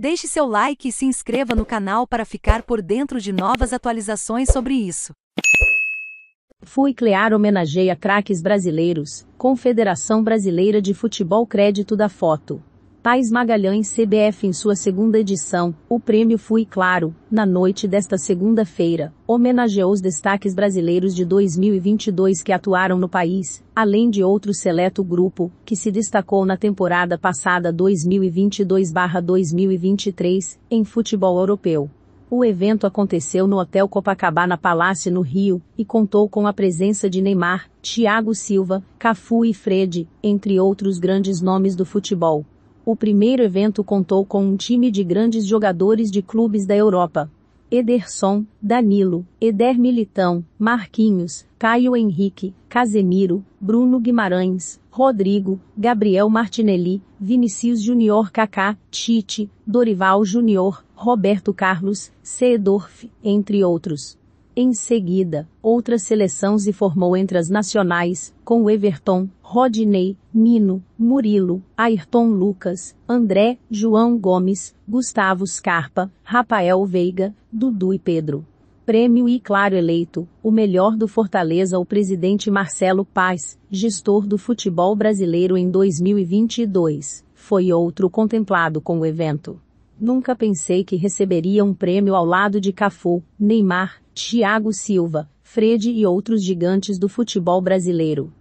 Deixe seu like e se inscreva no canal para ficar por dentro de novas atualizações sobre isso. Fui Clear homenageia craques brasileiros, Confederação Brasileira de Futebol Crédito da foto. Paz Magalhães CBF em sua segunda edição, o prêmio Fui Claro, na noite desta segunda-feira, homenageou os destaques brasileiros de 2022 que atuaram no país, além de outro seleto grupo, que se destacou na temporada passada 2022-2023, em futebol europeu. O evento aconteceu no Hotel Copacabana Palace no Rio e contou com a presença de Neymar, Thiago Silva, Cafu e Fred, entre outros grandes nomes do futebol. O primeiro evento contou com um time de grandes jogadores de clubes da Europa. Ederson, Danilo, Eder Militão, Marquinhos, Caio Henrique, Casemiro, Bruno Guimarães, Rodrigo, Gabriel Martinelli, Vinicius Júnior Kaká, Tite, Dorival Júnior, Roberto Carlos, Seedorf, entre outros. Em seguida, outra seleção se formou entre as nacionais, com Everton, Rodney, Nino, Murilo, Ayrton Lucas, André, João Gomes, Gustavo Scarpa, Rafael Veiga, Dudu e Pedro. Prêmio e claro eleito, o melhor do Fortaleza o presidente Marcelo Paz, gestor do futebol brasileiro em 2022, foi outro contemplado com o evento. Nunca pensei que receberia um prêmio ao lado de Cafu, Neymar, Thiago Silva, Fred e outros gigantes do futebol brasileiro.